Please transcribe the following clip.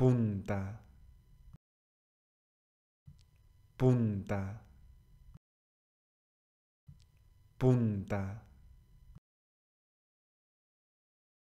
punta, punta, punta.